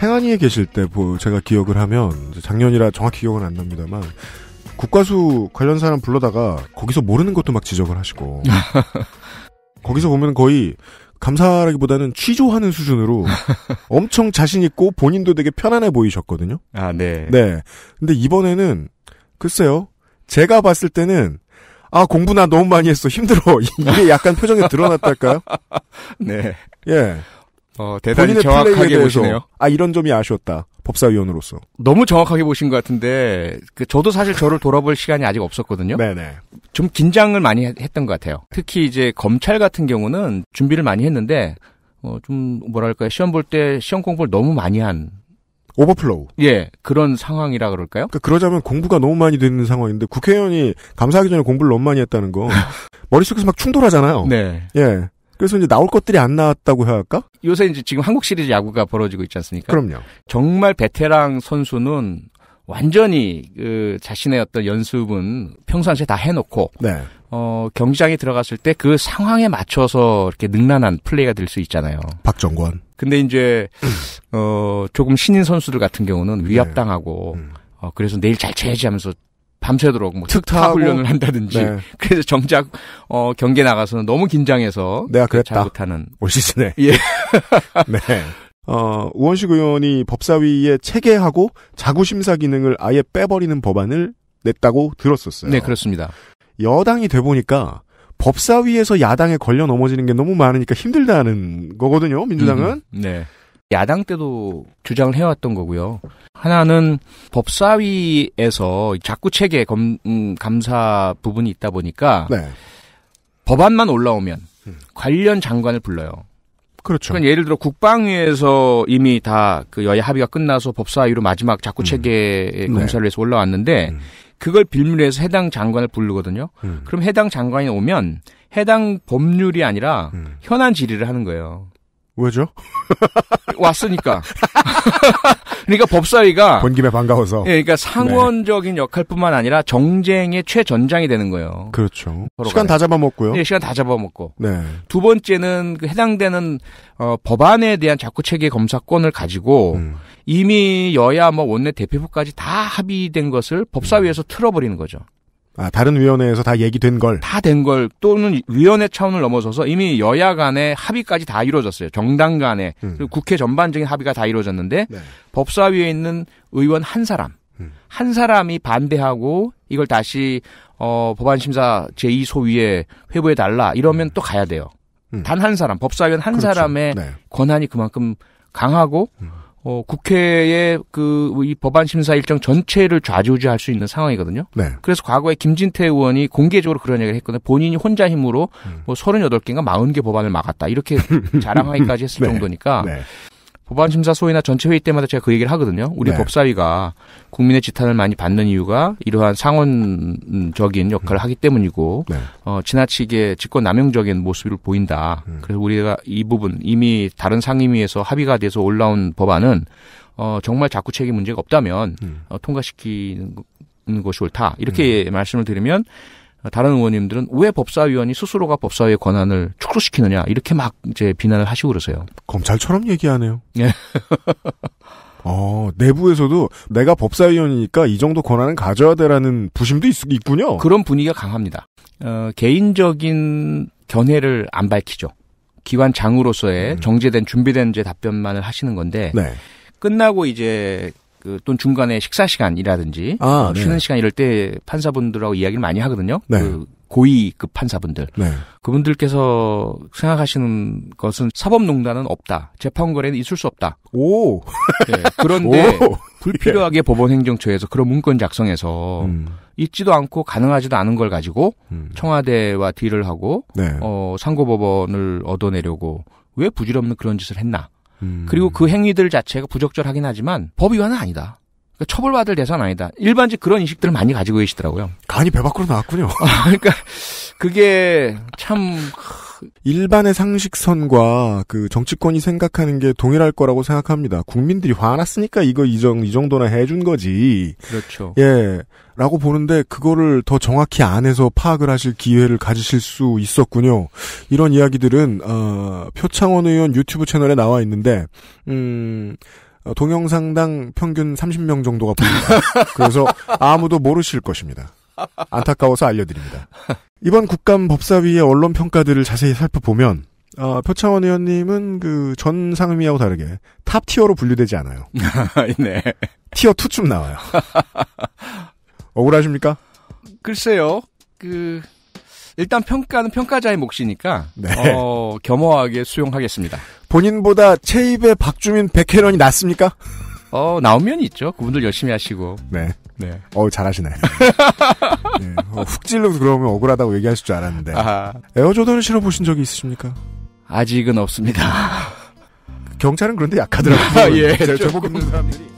행안위에 계실 때 제가 기억을 하면 작년이라 정확히 기억은 안 납니다만 국과수 관련 사람 불러다가 거기서 모르는 것도 막 지적을 하시고 거기서 보면 거의 감사하기보다는 취조하는 수준으로 엄청 자신 있고 본인도 되게 편안해 보이셨거든요. 아, 네. 네. 근데 이번에는 글쎄요. 제가 봤을 때는 아 공부 나 너무 많이 했어 힘들어 이게 약간 표정이 드러났달까요? 네. 예. 어 대단히 정확하게 보시네요. 아 이런 점이 아쉬웠다. 법사위원으로서 너무 정확하게 보신 것 같은데 그 저도 사실 저를 돌아볼 시간이 아직 없었거든요. 네네. 좀 긴장을 많이 했던 것 같아요. 특히 이제 검찰 같은 경우는 준비를 많이 했는데 어, 좀뭐랄까 시험 볼 때 시험 공부를 너무 많이 한 오버플로우. 예, 그런 상황이라 그럴까요? 그러니까 그러자면 공부가 너무 많이 되는 상황인데 국회의원이 감사하기 전에 공부를 너무 많이 했다는 거 머릿속에서 막 충돌하잖아요. 네. 예. 그래서 이제 나올 것들이 안 나왔다고 해야 할까? 요새 이제 지금 한국 시리즈 야구가 벌어지고 있지 않습니까? 그럼요. 정말 베테랑 선수는 완전히 그 자신의 어떤 연습은 평상시에 다 해놓고 네. 어, 경기장에 들어갔을 때 그 상황에 맞춰서 이렇게 능란한 플레이가 될 수 있잖아요. 박정권. 근데 이제 어, 조금 신인 선수들 같은 경우는 네. 위압당하고 네. 음. 어, 그래서 내일 잘 쳐야지 하면서 밤새도록 뭐 특타 훈련을 한다든지 네. 그래서 정작 어 경기에 나가서는 너무 긴장해서 내가 그랬다 잘 못하는 올 시즌에 예. 네. 어, 우원식 의원이 법사위에 체계하고 자구심사 기능을 아예 빼버리는 법안을 냈다고 들었었어요. 네, 그렇습니다. 여당이 돼보니까 법사위에서 야당에 걸려 넘어지는 게 너무 많으니까 힘들다는 거거든요, 민주당은. 음, 음, 네. 야당 때도 주장을 해왔던 거고요. 하나는 법사위에서 자꾸 체계 검, 음, 감사 부분이 있다 보니까 네. 법안만 올라오면 음. 관련 장관을 불러요. 그렇죠. 그러니까 예를 들어 국방위에서 이미 다 그 여야 합의가 끝나서 법사위로 마지막 자꾸 음. 체계 네. 음. 검사를 네. 해서 올라왔는데 그걸 빌미로 해서 해당 장관을 부르거든요. 음. 그럼 해당 장관이 오면 해당 법률이 아니라 음. 현안 질의를 하는 거예요. 왜죠? 왔으니까. 그러니까 법사위가 본 김에 반가워서. 예, 그러니까 상원적인 네. 역할뿐만 아니라 정쟁의 최전장이 되는 거예요. 그렇죠. 시간 다 잡아먹고요. 예, 시간 다 잡아먹고. 네. 두 번째는 그 해당되는 어, 법안에 대한 자꾸 체계 검사권을 가지고 음. 이미 여야 뭐 원내 대표부까지 다 합의된 것을 법사위에서 틀어버리는 거죠. 아, 다른 위원회에서 다 얘기된 걸? 다 된 걸, 또는 위원회 차원을 넘어서서 이미 여야 간의 합의까지 다 이루어졌어요. 정당 간에 음. 국회 전반적인 합의가 다 이루어졌는데, 네. 법사위에 있는 의원 한 사람, 음. 한 사람이 반대하고 이걸 다시, 어, 법안심사 제2소위에 회부해달라. 이러면 음. 또 가야 돼요. 음. 단한 사람, 법사위원 한 그렇죠. 사람의 네. 권한이 그만큼 강하고, 음. 어, 국회의 그이 법안 심사 일정 전체를 좌지우지할 수 있는 상황이거든요. 네. 그래서 과거에 김진태 의원이 공개적으로 그런 얘기를 했거든요. 본인이 혼자 힘으로 음. 뭐 38개인가 40개 법안을 막았다. 이렇게 자랑하기까지 했을 네. 정도니까 네. 법안심사소위나 전체 회의 때마다 제가 그 얘기를 하거든요. 우리 네. 법사위가 국민의 지탄을 많이 받는 이유가 이러한 상원적인 역할을 음. 하기 때문이고 네. 어, 지나치게 직권 남용적인 모습을 보인다. 음. 그래서 우리가 이 부분 이미 다른 상임위에서 합의가 돼서 올라온 법안은 어, 정말 자꾸 책임 문제가 없다면 음. 어, 통과시키는 것이 옳다. 이렇게 음. 말씀을 드리면 다른 의원님들은 왜 법사위원이 스스로가 법사위의 권한을 축소시키느냐 이렇게 막 이제 비난을 하시고 그러세요. 검찰처럼 얘기하네요. 예. 어, 내부에서도 내가 법사위원이니까 이 정도 권한은 가져야 되라는 부심도 있, 군요 그런 분위기가 강합니다. 어, 개인적인 견해를 안 밝히죠. 기관장으로서의 음. 정제된 준비된 제 답변만을 하시는 건데 네. 끝나고 이제 그, 또는 중간에 식사 시간이라든지 아, 어, 네. 쉬는 시간 이럴 때 판사분들하고 이야기를 많이 하거든요. 네. 그 고위급 그 판사분들 네. 그분들께서 생각하시는 것은 사법농단은 없다 재판거래는 있을 수 없다 오 네, 그런데 오. 불필요하게 예. 법원행정처에서 그런 문건 작성해서 음. 있지도 않고 가능하지도 않은 걸 가지고 음. 청와대와 딜을 하고 네. 어 상고법원을 얻어내려고 왜 부질없는 그런 짓을 했나 음. 그리고 그 행위들 자체가 부적절하긴 하지만 법 위반은 아니다. 그러니까 처벌받을 대상 아니다. 일반적 그런 인식들을 많이 가지고 계시더라고요. 간이 배 밖으로 나왔군요. 그러니까 그게 참 일반의 상식선과 그 정치권이 생각하는 게 동일할 거라고 생각합니다. 국민들이 화났으니까 이거 이, 정, 이 정도나 해준 거지. 그렇죠. 예. 라고 보는데 그거를 더 정확히 안에서 파악을 하실 기회를 가지실 수 있었군요. 이런 이야기들은 어, 표창원 의원 유튜브 채널에 나와 있는데 음, 동영상당 평균 30명 정도가 보입니다. 그래서 아무도 모르실 것입니다. 안타까워서 알려드립니다. 이번 국감 법사위의 언론 평가들을 자세히 살펴보면 어, 표창원 의원님은 그 전 상임위하고 다르게 탑 티어로 분류되지 않아요. 네. 티어 2쯤 나와요. 억울하십니까? 글쎄요. 그 일단 평가는 평가자의 몫이니까 네. 어, 겸허하게 수용하겠습니다. 본인보다 체입의 박주민 백혜련이 낫습니까? 어, 나온 면이 있죠. 그분들 열심히 하시고. 네. 네. 어 잘하시네. 네. 어, 훅 찔러서 그러면 억울하다고 얘기하실 줄 알았는데. 아하. 에어조던을 신어보신 적이 있으십니까? 아직은 없습니다. 경찰은 그런데 약하더라고요. 아, 예. 제가 조금 사람들이.